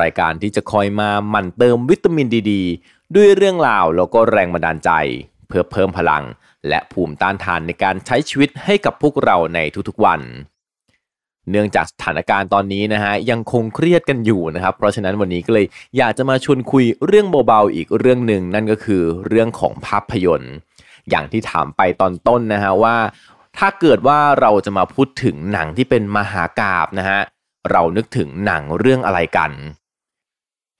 รายการที่จะคอยมาหมั่นเติมวิตามินดีดด้วยเรื่องราวแล้วก็แรงบันดาลใจ เพื่อเพิ่มพลังและภูมิต้านทานในการใช้ชีวิตให้กับพวกเราในทุกๆวัน เนื่องจากสถานการณ์ตอนนี้นะฮะยังคงเครียดกันอยู่นะครับเพราะฉะนั้นวันนี้ก็เลยอยากจะมาชวนคุยเรื่องเบาๆอีกเรื่องหนึ่งนั่นก็คือเรื่องของภาพยนตร์ อย่างที่ถามไปตอนต้นนะฮะว่าถ้าเกิดว่าเราจะมาพูดถึงหนังที่เป็นมหากาบนะฮะเรานึกถึงหนังเรื่องอะไรกัน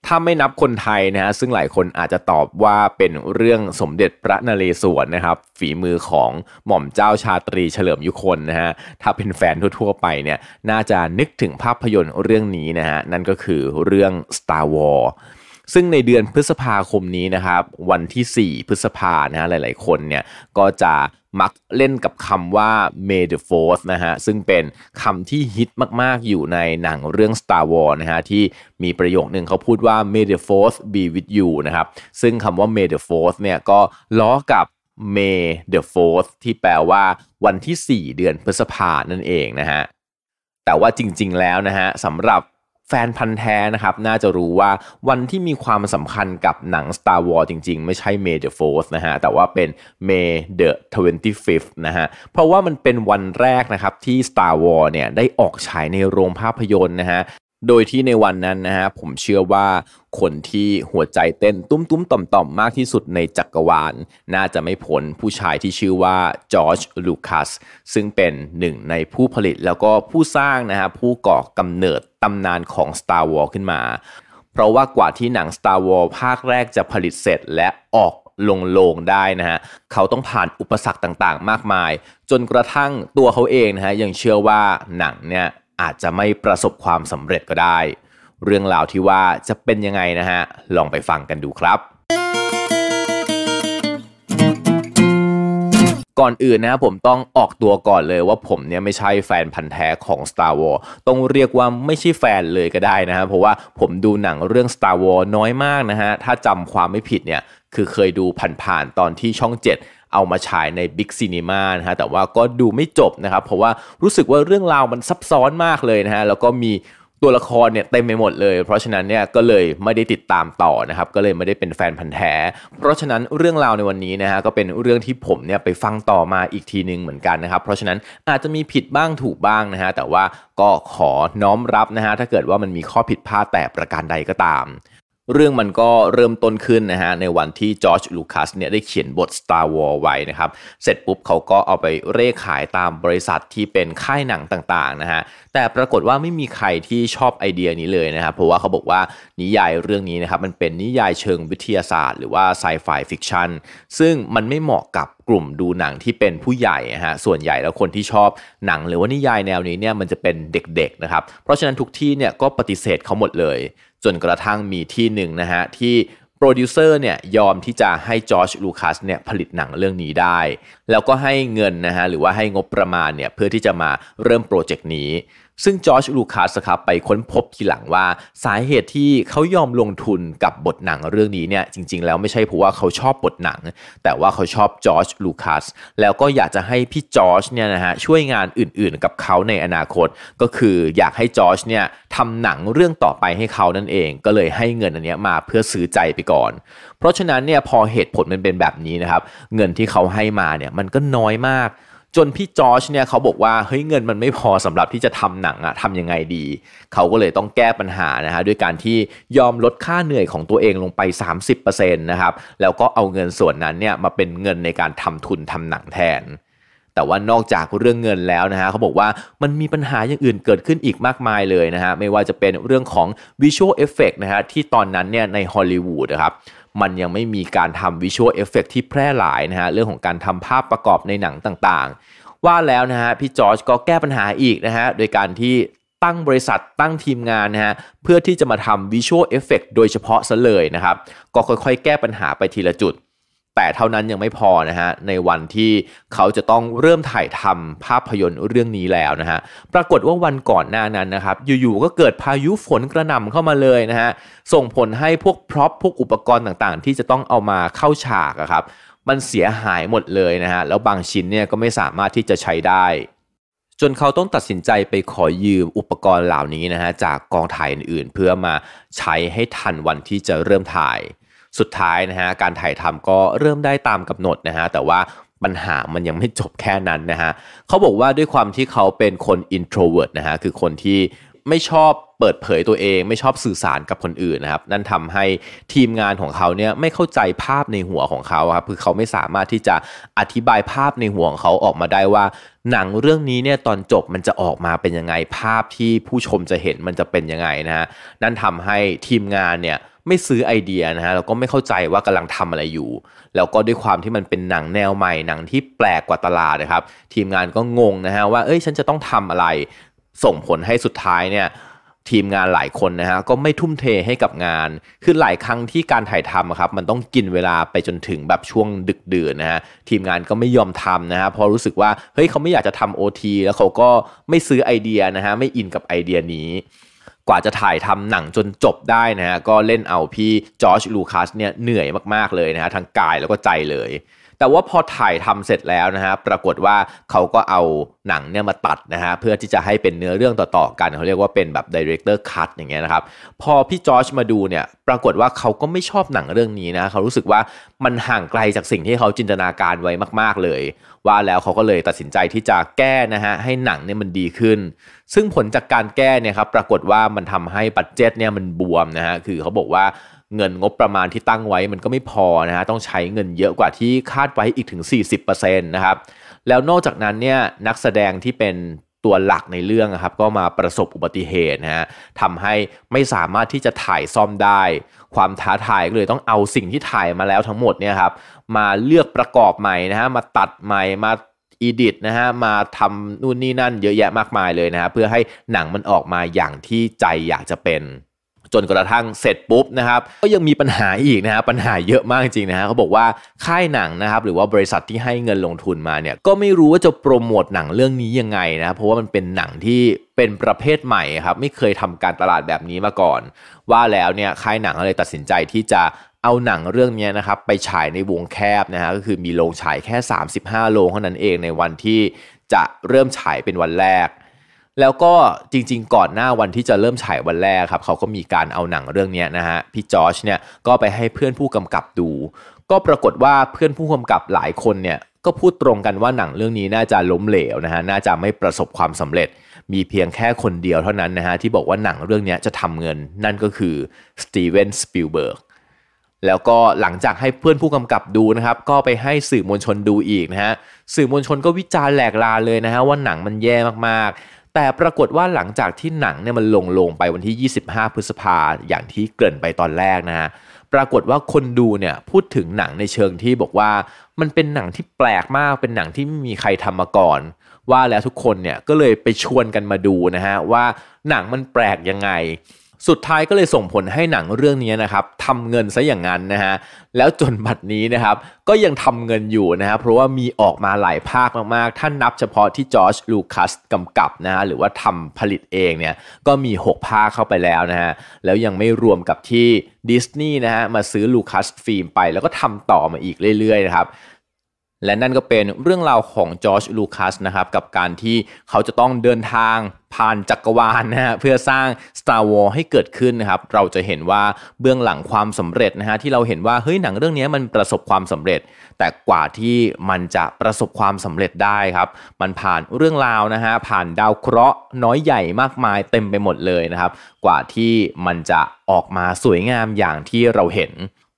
ถ้าไม่นับคนไทยนะฮะซึ่งหลายคนอาจจะตอบว่าเป็นเรื่องสมเด็จพระนเรศวรนะครับ ฝีมือของหม่อมเจ้าชาตรีเฉลิมยุคนนะฮะถ้าเป็นแฟนทั่วๆไปเนี่ยน่าจะนึกถึงภาพยนตร์เรื่องนี้นะฮะนั่นก็คือเรื่อง Star Wars ซึ่งในเดือนพฤษภาคมนี้นะครับ วันที่ 4 พฤษภานะฮะหลายๆคนเนี่ยก็จะมักเล่นกับคำว่า May the Force นะฮะซึ่งเป็นคำที่ฮิตมาก ๆ อยู่ในหนังเรื่อง Star Wars นะฮะที่มีประโยคหนึ่งเขาพูดว่า May the Force be with you นะครับซึ่งคำว่า May the Force เนี่ยก็ล้อกับ May the f o r c e ที่แปลว่าวันที่ 4 เดือนพฤษภานั่นเองนะฮะแต่ว่าจริงๆ แล้วนะฮะสำหรับแฟนพันธ์แท้นะครับน่าจะรู้ว่าวันที่มีความสำคัญกับหนัง Star Wars จริงๆ ไม่ใช่ May the 4th นะฮะแต่ว่าเป็น May the 25th นะฮะเพราะว่ามันเป็นวันแรกนะครับที่ Star Wars เนี่ยได้ออกฉายในโรงภาพยนตร์นะฮะโดยที่ในวันนั้นนะฮะผมเชื่อว่าคนที่หัวใจเต้นตุ้มตุ้มต่อมต่อมมากที่สุดในจักรวาล น่าจะไม่พ้นผู้ชายที่ชื่อว่าจอร์จลูคัสซึ่งเป็นหนึ่งในผู้ผลิตแล้วก็ผู้สร้างนะฮะผู้ก่อกำเนิดตำนานของ Star Wars ขึ้นมา เพราะว่ากว่าที่หนัง Star Wars ภาคแรกจะผลิตเสร็จและออกลงโลงได้นะฮะเขาต้องผ่านอุปสรรคต่างๆมากมาย จนกระทั่งตัวเขาเองนะฮะยังเชื่อว่าหนังเนี่ยอาจจะไม่ประสบความสำเร็จก็ได้ เรื่องราวที่ว่าจะเป็นยังไงนะฮะ ลองไปฟังกันดูครับ ก่อนอื่นนะผมต้องออกตัวก่อนเลยว่าผมเนี่ยไม่ใช่แฟนพันธ์แท้ของ Star Wars ต้องเรียกว่าไม่ใช่แฟนเลยก็ได้นะฮะเพราะว่าผมดูหนังเรื่อง Star Wars น้อยมากนะฮะ ถ้าจำความไม่ผิดเนี่ยคือเคยดูผ่านๆตอนที่ช่อง 7เอามาฉายในบิ๊กซีนีมานะฮะแต่ว่าก็ดูไม่จบนะครับเพราะว่ารู้สึกว่าเรื่องราวมันซับซ้อนมากเลยนะฮะแล้วก็มีตัวละครเนี่ยเต็มไปหมดเลย เพราะฉะนั้นเนี่ยก็เลยไม่ได้ติดตามต่อนะครับก็เลยไม่ได้เป็นแฟนพันธ์แท้เพราะฉะนั้นเรื่องราวในวันนี้นะฮะก็เป็นเรื่องที่ผมเนี่ยไปฟังต่อมาอีกทีนึงเหมือนกันนะครับเพราะฉะนั้นอาจจะมีผิดบ้างถูกบ้างนะฮะแต่ว่าก็ขอน้อมรับนะฮะถ้าเกิดว่ามันมีข้อผิดพลาดแต่ประการใดก็ตามเรื่องมันก็เริ่มต้นขึ้นนะฮะในวันที่จอร์จลูคัสเนี่ยได้เขียนบท Star Wars ไว้นะครับเสร็จปุ๊บเขาก็เอาไปเร่ขายตามบริษัทที่เป็นค่ายหนังต่างๆนะฮะแต่ปรากฏว่าไม่มีใครที่ชอบไอเดียนี้เลยนะครับเพราะว่าเขาบอกว่านิยายเรื่องนี้นะครับมันเป็นนิยายเชิงวิทยาศาสตร์หรือว่าไซไฟฟิกชันซึ่งมันไม่เหมาะกับกลุ่มดูหนังที่เป็นผู้ใหญ่ฮะส่วนใหญ่แล้วคนที่ชอบหนัง หรือว่านิยายแนวนี้เนี่ยมันจะเป็นเด็กๆนะครับเพราะฉะนั้นทุกที่เนี่ยก็ปฏิเสธเขาหมดเลยจนกระทั่งมีที่หนึ่งนะฮะที่โปรดิวเซอร์เนี่ยยอมที่จะให้จอร์จลูคัสเนี่ยผลิตหนังเรื่องนี้ได้ แล้วก็ให้เงินนะฮะหรือว่าให้งบประมาณเนี่ยเพื่อที่จะมาเริ่มโปรเจกต์นี้ซึ่งจอร์จ ลูคัสครับไปค้นพบทีหลังว่า สาเหตุที่เขายอมลงทุนกับบทหนังเรื่องนี้เนี่ยจริงๆแล้วไม่ใช่เพราะว่าเขาชอบบทหนัง แต่ว่าเขาชอบจอร์จ ลูคัสแล้วก็อยากจะให้พี่จอร์จเนี่ยนะฮะช่วยงานอื่นๆกับเขาในอนาคต ก็คืออยากให้จอร์จเนี่ยทำหนังเรื่องต่อไปให้เขานั่นเองก็เลยให้เงินอันนี้มาเพื่อซื้อใจไปก่อน เพราะฉะนั้นเนี่ยพอเหตุผลมันเป็นแบบนี้นะครับเงินที่เขาให้มาเนี่ยมันก็น้อยมากจนพี่จอชเนี่ยเขาบอกว่าเฮ้ยเงินมันไม่พอสำหรับที่จะทำหนังอะทำยังไงดี เขาก็เลยต้องแก้ปัญหานะฮะด้วยการที่ยอมลดค่าเหนื่อยของตัวเองลงไป 30%นะครับแล้วก็เอาเงินส่วนนั้นเนี่ยมาเป็นเงินในการทำทุนทำหนังแทน แต่ว่านอกจากเรื่องเงินแล้วนะฮะเขาบอกว่ามันมีปัญหาอย่างอื่นเกิดขึ้นอีกมากมายเลยนะฮะไม่ว่าจะเป็นเรื่องของวิชวลเอฟเฟกนะฮะที่ตอนนั้นเนี่ยในฮอลลีวูดนะครับมันยังไม่มีการทำวิชวลเอฟเฟกที่แพร่หลายนะฮะเรื่องของการทำภาพประกอบในหนังต่างๆ ว่าแล้วนะฮะพี่จอร์จก็แก้ปัญหาอีกนะฮะโดยการที่ตั้งบริษัทตั้งทีมงานนะฮะเพื่อที่จะมาทำวิชวลเอฟเฟกโดยเฉพาะซะเลยนะครับก็ค่อยๆแก้ปัญหาไปทีละจุดแต่เท่านั้นยังไม่พอนะฮะในวันที่เขาจะต้องเริ่มถ่ายทำภาพยนตร์เรื่องนี้แล้วนะฮะปรากฏว่าวันก่อนหน้านั้นนะครับอยู่ๆก็เกิดพายุฝนกระหน่าเข้ามาเลยนะฮะส่งผลให้พวกพร็อพพวกอุปกรณ์ต่างๆ ที่จะต้องเอามาเข้าฉากครับมันเสียหายหมดเลยนะฮะแล้วบางชิ้นเนี่ยก็ไม่สามารถที่จะใช้ได้ จนเขาต้องตัดสินใจไปขอยืมอุปกรณ์เหล่านี้นะฮะจากกองถ่ายอื่นๆ เพื่อมาใช้ให้ทันวันที่จะเริ่มถ่ายสุดท้ายนะฮะการถ่ายทำก็เริ่มได้ตามกำหนดนะฮะแต่ว่าปัญหามันยังไม่จบแค่นั้นนะฮะเขาบอกว่าด้วยความที่เขาเป็นคน introvert นะฮะคือคนที่ไม่ชอบเปิดเผยตัวเอง ไม่ชอบสื่อสารกับคนอื่นนะครับนั่นทำให้ทีมงานของเขาเนี่ยไม่เข้าใจภาพในหัวของเขาครับคือเขาไม่สามารถที่จะอธิบายภาพในหัวของเขาออกมาได้ว่า หนังเรื่องนี้เนี่ยตอนจบมันจะออกมาเป็นยังไงภาพที่ผู้ชมจะเห็นมันจะเป็นยังไงนะฮะนั่นทำให้ทีมงานเนี่ยไม่ซื้อไอเดียนะฮะแล้วก็ไม่เข้าใจว่ากำลังทำอะไรอยู่ แล้วก็ด้วยความที่มันเป็นหนังแนวใหม่หนังที่แปลกกว่าตลาดนะครับ ทีมงานก็งงนะฮะว่าเอ้ยฉันจะต้องทำอะไร ส่งผลให้สุดท้ายเนี่ย ทีมงานหลายคนนะฮะก็ไม่ทุ่มเทให้กับงาน คือหลายครั้งที่การถ่ายทำครับมันต้องกินเวลาไปจนถึงแบบช่วงดึกดื่นนะฮะทีมงานก็ไม่ยอมทำนะฮะพอรู้สึกว่าเฮ้ยเขาไม่อยากจะทำโอทีแล้วเขาก็ไม่ซื้อไอเดียนะฮะไม่อินกับไอเดียนี้กว่าจะถ่ายทำหนังจนจบได้นะฮะ ก็เล่นเอาพี่จอร์จลูคัสเนี่ย เหนื่อยมากๆเลยนะฮะทั้งกายแล้วก็ใจเลยแต่ว่าพอถ่ายทำเสร็จแล้วนะฮะ ปรากฏว่าเขาก็เอาหนังเนี่ยมาตัดนะฮะเพื่อที่จะให้เป็นเนื้อเรื่องต่อๆกัน เขาเรียกว่าเป็นแบบดีเรคเตอร์คัตอย่างเงี้ยนะครับพอพี่จอชมาดูเนี่ยปรากฏว่าเขาก็ไม่ชอบหนังเรื่องนี้นะเขารู้สึกว่ามันห่างไกลจากสิ่งที่เขาจินตนาการไว้มากๆเลย ว่าแล้วเขาก็เลยตัดสินใจที่จะแก้นะฮะให้หนังเนี่ยมันดีขึ้น ซึ่งผลจากการแก้เนี่ยครับปรากฏว่ามันทำให้บัตเจ็ตเนี่ยมันบวมนะฮะคือเขาบอกว่าเงินงบประมาณที่ตั้งไว้มันก็ไม่พอนะฮะต้องใช้เงินเยอะกว่าที่คาดไว้อีกถึง 40%นะครับแล้วนอกจากนั้นเนี่ยนักแสดงที่เป็นตัวหลักในเรื่องครับ ก็มาประสบอุบัติเหตุนะฮะทำให้ไม่สามารถที่จะถ่ายซ่อมได้ ความท้าทายก็เลยต้องเอาสิ่งที่ถ่ายมาแล้วทั้งหมดเนี่ยครับมาเลือกประกอบใหม่นะฮะมาตัดใหม่มาอีดิทนะฮะมาทำนู่นนี่นั่นเยอะแยะมากมายเลยนะฮะเพื่อให้หนังมันออกมาอย่างที่ใจอยากจะเป็นจนกระทั่งเสร็จปุ๊บนะครับก็ยังมีปัญหาอีกนะฮะปัญหาเยอะมากจริงนะฮะเขาบอกว่าค่ายหนังนะครับหรือว่าบริษัทที่ให้เงินลงทุนมาเนี่ยก็ไม่รู้ว่าจะโปรโมทหนังเรื่องนี้ยังไงนะเพราะว่ามันเป็นหนังที่เป็นประเภทใหม่ครับไม่เคยทำการตลาดแบบนี้มาก่อน ว่าแล้วเนี่ยค่ายหนังเลยตัดสินใจที่จะเอาหนังเรื่องนี้นะครับไปฉายในวงแคบนะฮะก็คือมีโรงฉายแค่ 35โรงเท่านั้นเองในวันที่จะเริ่มฉายเป็นวันแรกแล้วก็จริงๆ ก่อนหน้าวันที่จะเริ่มฉายวันแรกครับเขาก็มีการเอาหนังเรื่องนี้นะฮะพี่จอชเนี่ยก็ไปให้เพื่อนผู้กำกับดูก็ปรากฏว่าเพื่อนผู้กำกับหลายคนเนี่ยก็พูดตรงกันว่าหนังเรื่องนี้ น่าจะล้มเหลวนะฮะน่าจะไม่ประสบความสำเร็จ มีเพียงแค่คนเดียวเท่านั้นนะฮะที่บอกว่าหนังเรื่องนี้จะทำเงินนั่นก็คือสตีเวนสปิลเบิร์กแล้วก็หลังจากให้เพื่อนผู้กำกับดูนะครับ ก็ไปให้สื่อมวลชนดูอีกนะฮะสื่อมวลชนก็วิจารณ์แหลกลาเลยนะฮะว่าหนังมันแย่มากๆ แต่ปรากฏว่าหลังจากที่หนังเนี่ยมันลงลงไปวันที่ 25 พฤษภาอย่างที่เกริ่นไปตอนแรกนะฮะปรากฏว่าคนดูเนี่ยพูดถึงหนังในเชิงที่บอกว่ามันเป็นหนังที่แปลกมาก เป็นหนังที่ไม่มีใครทำมาก่อน ว่าแล้วทุกคนเนี่ยก็เลยไปชวนกันมาดูนะฮะว่าหนังมันแปลกยังไงสุดท้ายก็เลยส่งผลให้หนังเรื่องนี้นะครับ ทำเงินซะอย่างนั้นนะฮะแล้วจนบัดนี้นะครับ ก็ยังทำเงินอยู่นะฮะเพราะว่ามีออกมาหลายภาคมากๆ ถ้านับเฉพาะที่จอร์จลูคัสกำกับนะฮะหรือว่าทำผลิตเองเนี่ย ก็มี 6 ภาคเข้าไปแล้วนะฮะแล้วยังไม่รวมกับที่ดิสนีย์นะฮะมาซื้อลูคัสฟิล์มไปแล้วก็ทำต่อมาอีกเรื่อยๆนะครับและนั่นก็เป็นเรื่องราวของจอร์จลูคัสนะครับกับการที่เขาจะต้องเดินทางผ่านจักรวาลนะฮะเพื่อสร้าง Star War ให้เกิดขึ้นนะครับเราจะเห็นว่าเบื้องหลังความสำเร็จนะฮะที่เราเห็นว่าเฮ้ยหนังเรื่องนี้มันประสบความสำเร็จ แต่กว่าที่มันจะประสบความสำเร็จได้ครับมันผ่านเรื่องราวนะฮะผ่านดาวเคราะห์น้อยใหญ่มากมาย เต็มไปหมดเลยนะครับกว่าที่มันจะออกมาสวยงามอย่างที่เราเห็น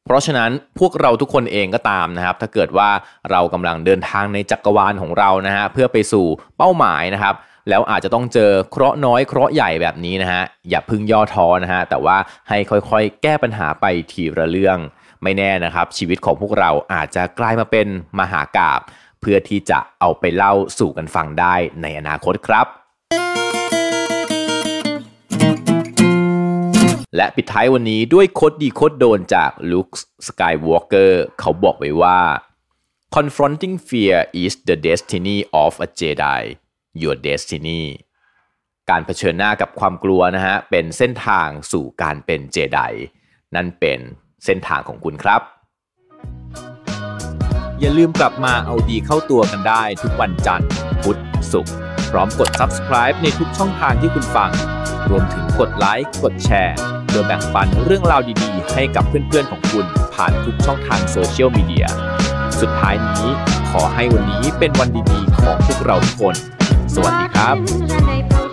เพราะฉะนั้นพวกเราทุกคนเองก็ตามนะครับถ้าเกิดว่าเรากำลังเดินทางในจักรวาลของเรานะฮะเพื่อไปสู่เป้าหมายนะครับแล้วอาจจะต้องเจอเคราะห์น้อยเคราะห์ใหญ่แบบนี้นะฮะอย่าพึ่งย่อท้อนะฮะแต่ว่าให้ค่อยๆ แก้ปัญหาไปทีละเรื่องไม่แน่นะครับ ชีวิตของพวกเราอาจจะกลายมาเป็นมหากาบเพื่อที่จะเอาไปเล่าสู่กันฟังได้ในอนาคตครับและปิดท้ายวันนี้ด้วยโคดดีโคดโดนจาก Luke Skywalker เขาบอกไว้ว่า confronting fear is the destiny of a Jedi your destiny การเผชิญหน้ากับความกลัวนะฮะ เป็นเส้นทางสู่การเป็นเจไดนั่นเป็นเส้นทางของคุณครับ อย่าลืมกลับมาเอาดีเข้าตัวกันได้ทุกวันจันทร์พุธศุกร์พร้อมกด subscribe ในทุกช่องทางที่คุณฟัง รวมถึงกดไลค์กดแชร์โดยแบ่งปันเรื่องราวดีๆให้กับเพื่อนๆของคุณผ่านทุกช่องทางโซเชียลมีเดีย สุดท้ายนี้ขอให้วันนี้เป็นวันดีๆของพวกเราทุกคน สวัสดีครับ